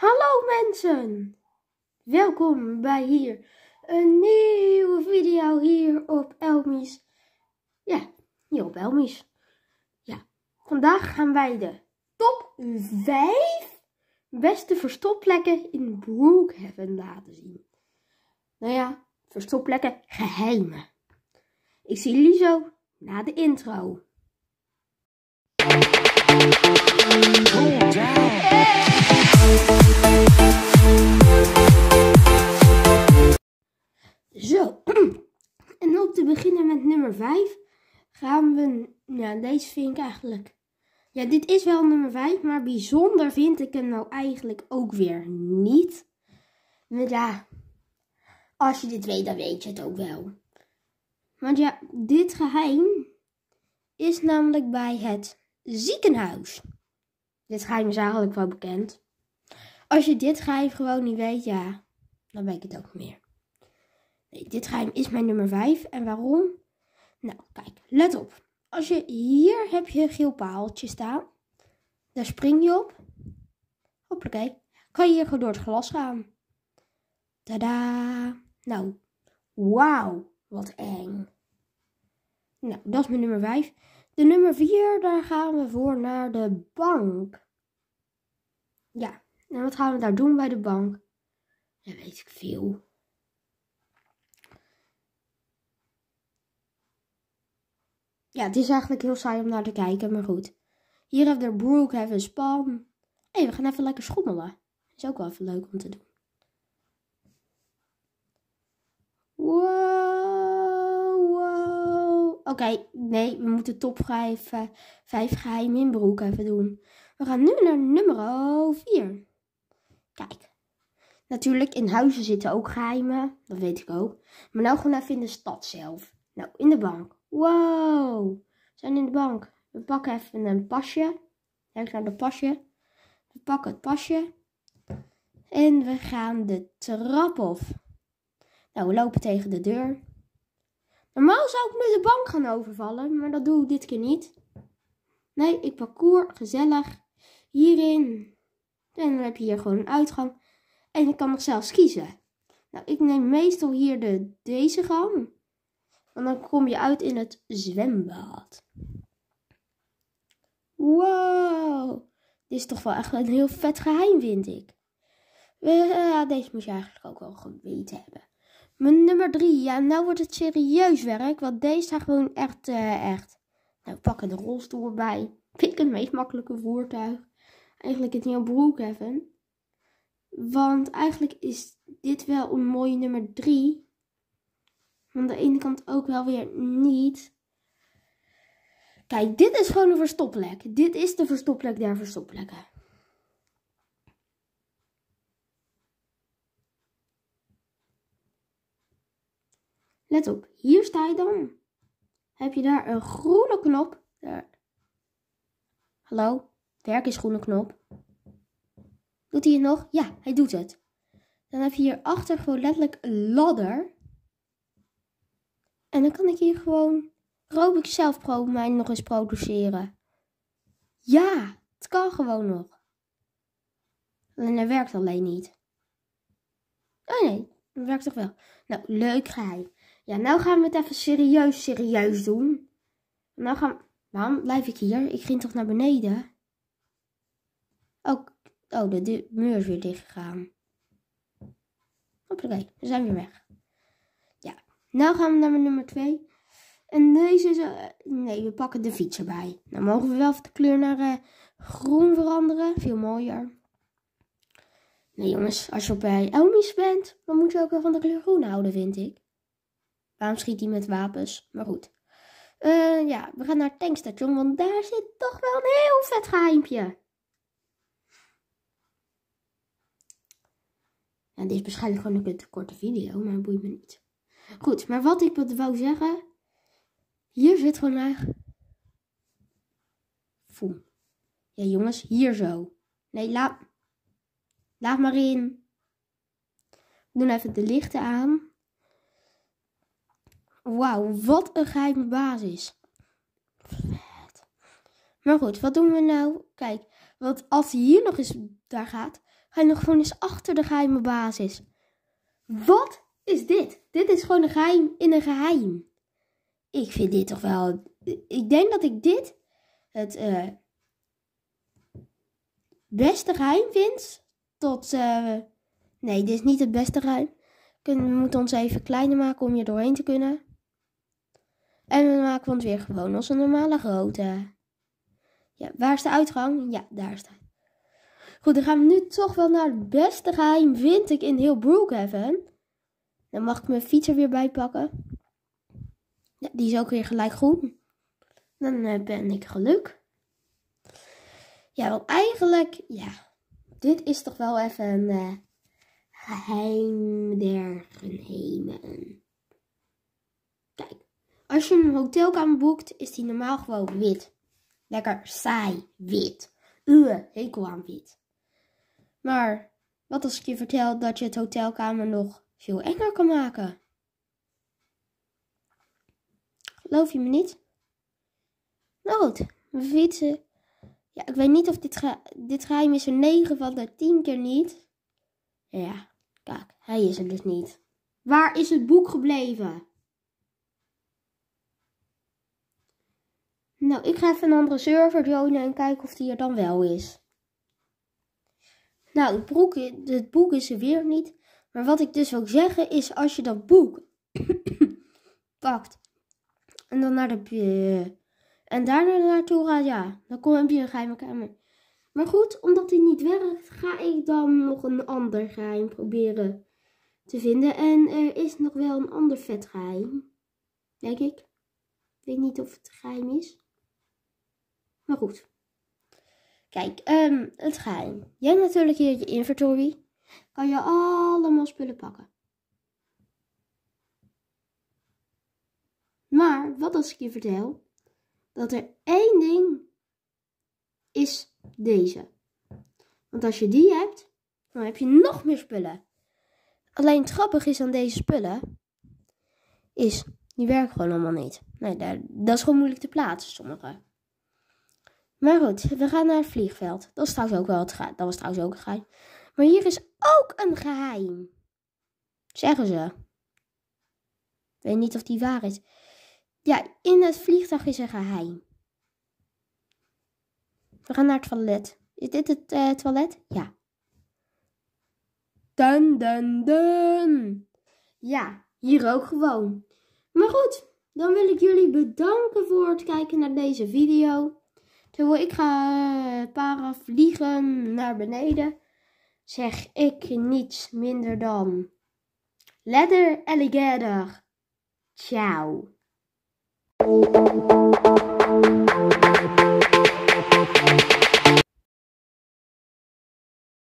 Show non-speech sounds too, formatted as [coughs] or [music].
Hallo mensen! Welkom bij hier een nieuwe video hier op Elmies. Ja, hier op Elmies. Ja, vandaag gaan wij de top 5 beste verstopplekken in Brookhaven laten zien. Nou ja, verstopplekken geheimen. Ik zie jullie zo na de intro. deze vind ik eigenlijk. Ja, dit is wel nummer 5, maar bijzonder vind ik hem nou eigenlijk ook weer niet. Maar ja, als je dit weet, dan weet je het ook wel. Want ja, dit geheim is namelijk bij het ziekenhuis. Dit geheim is eigenlijk wel bekend. Als je dit geheim gewoon niet weet, ja, dan weet ik het ook niet meer. Nee, dit geheim is mijn nummer 5. En waarom? Nou, kijk, let op. Als je hier heb je een geel paaltje staan. Daar spring je op. Hoppakee. Kan je hier gewoon door het glas gaan. Tada. Nou, wauw. Wat eng. Nou, dat is mijn nummer 5. De nummer 4, daar gaan we voor naar de bank. Ja, en wat gaan we daar doen bij de bank? Dat weet ik veel. Ja, het is eigenlijk heel saai om naar te kijken, maar goed. Hier hebben we Brooke, hebben we Spam. Hé, we gaan even lekker schommelen. Is ook wel even leuk om te doen. Wow, wow. Oké, nee, we moeten top 5, eh, geheimen geheim in broek even doen. We gaan nu naar nummer 4. Kijk. Natuurlijk, in huizen zitten ook geheimen. Dat weet ik ook. Maar nou gewoon even in de stad zelf. Nou, in de bank. Wow, we zijn in de bank. We pakken even een pasje. Kijk naar de pasje. We pakken het pasje. En we gaan de trap op. Nou, we lopen tegen de deur. Normaal zou ik met de bank gaan overvallen, maar dat doe ik dit keer niet. Nee, ik parcours gezellig hierin. En dan heb je hier gewoon een uitgang. En ik kan nog zelfs kiezen. Nou, ik neem meestal hier de, deze gang. Want dan kom je uit in het zwembad. Wow. Dit is toch wel echt een heel vet geheim, vind ik. Eh, ja, deze moet je eigenlijk ook wel geweten hebben. Mijn nummer drie. Ja, nou wordt het serieus werk. Want deze staat gewoon echt, uh, echt. Nou, pakken de rolstoel erbij. Vind ik het meest makkelijke voertuig. Eigenlijk het nieuwe broek hebben. Want eigenlijk is dit wel een mooie nummer drie aan de ene kant ook wel weer niet. Kijk, dit is gewoon een verstopplek. Dit is de verstopplek der verstopplekken. Let op, hier sta je dan. Heb je daar een groene knop? Daar. Hallo, werk is groene knop. Doet hij het nog? Ja, hij doet het. Dan heb je hierachter gewoon letterlijk een ladder. En dan kan ik hier gewoon ik zelf pro nog eens produceren. Ja, het kan gewoon nog. En dat werkt alleen niet. Oh nee, dat werkt toch wel. Nou, leuk je. Ja, nou gaan we het even serieus, serieus doen. Nou gaan Waarom blijf ik hier? Ik ging toch naar beneden? Ook... Oh, de muur is weer dicht gegaan. Hoppakee, we zijn weer weg. Nou gaan we naar nummer 2. En deze is... Eh, nee, we pakken de fiets erbij. Dan nou mogen we wel de kleur naar eh, groen veranderen. Veel mooier. Nee jongens, als je bij Elmis bent, dan moet je ook wel van de kleur groen houden, vind ik. Waarom schiet hij met wapens? Maar goed. Eh, ja, we gaan naar het tankstation, want daar zit toch wel een heel vet geheimpje. Ja, dit is waarschijnlijk gewoon een korte video, maar boeit me niet. Goed, maar wat ik wou zeggen. Hier zit gewoon naar. Voel. Ja, jongens, hier zo. Nee, laat. Laat maar in. We doen even de lichten aan. Wauw, wat een geheime basis. Vet. Maar goed, wat doen we nou? Kijk, want als hij hier nog eens daar gaat, ga je nog gewoon eens achter de geheime basis. Wat is dit. Dit is gewoon een geheim in een geheim. Ik vind dit toch wel. Ik denk dat ik dit het eh, beste geheim vind. Tot. Eh, nee, dit is niet het beste geheim. We moeten ons even kleiner maken om hier doorheen te kunnen. En we maken ons weer gewoon als een normale grote. Ja, waar is de uitgang? Ja, daar is hij. Goed, dan gaan we nu toch wel naar het beste geheim, vind ik, in heel Brookhaven. Dan mag ik mijn fiets er weer bij pakken. die is ook weer gelijk groen. Dan eh, ben ik geluk. Ja, want eigenlijk, ja, dit is toch wel even een eh, geheim der geheimen. Kijk, als je een hotelkamer boekt, is die normaal gewoon wit. Lekker saai wit. Uwe, hekel aan wit. Maar wat als ik je vertel dat je het hotelkamer nog veel enger kan maken. Geloof je me niet? Nou goed, we fietsen. Ja, ik weet niet of dit, dit geheim is er 9 van de 10 keer niet. Ja, kijk, hij is er dus niet. Waar is het boek gebleven? Nou, ik ga even een andere server joinen en kijken of die er dan wel is. Nou, het, broek, het boek is er weer niet. Maar wat ik dus wil zeggen is, als je dat boek [coughs] pakt en dan naar de en daarna naartoe gaat, ja, dan kom je een geheime kamer. Maar goed, omdat die niet werkt, ga ik dan nog een ander geheim proberen te vinden. En er is nog wel een ander vet geheim, denk ik. Ik weet niet of het geheim is. Maar goed. Kijk, ehm, het geheim. Jij hebt natuurlijk hier je inventory kan je allemaal spullen pakken. Maar wat als ik je vertel dat er één ding is deze. Want als je die hebt, dan heb je nog meer spullen. Alleen het grappige is aan deze spullen, is die werken gewoon allemaal niet. Nee, daar, dat is gewoon moeilijk te plaatsen, sommige. Maar goed, we gaan naar het vliegveld. Dat, is trouwens ook wel het, dat was trouwens ook een maar hier is ook een geheim. Zeggen ze. Ik weet niet of die waar is. Ja, in het vliegtuig is een geheim. We gaan naar het toilet. Is dit het eh, toilet? Ja. Dun, dun, dun. Ja, hier ook gewoon. Maar goed, dan wil ik jullie bedanken voor het kijken naar deze video. Terwijl ik ga eh, para vliegen naar beneden zeg ik niets minder dan. Leather alligator. Ciao.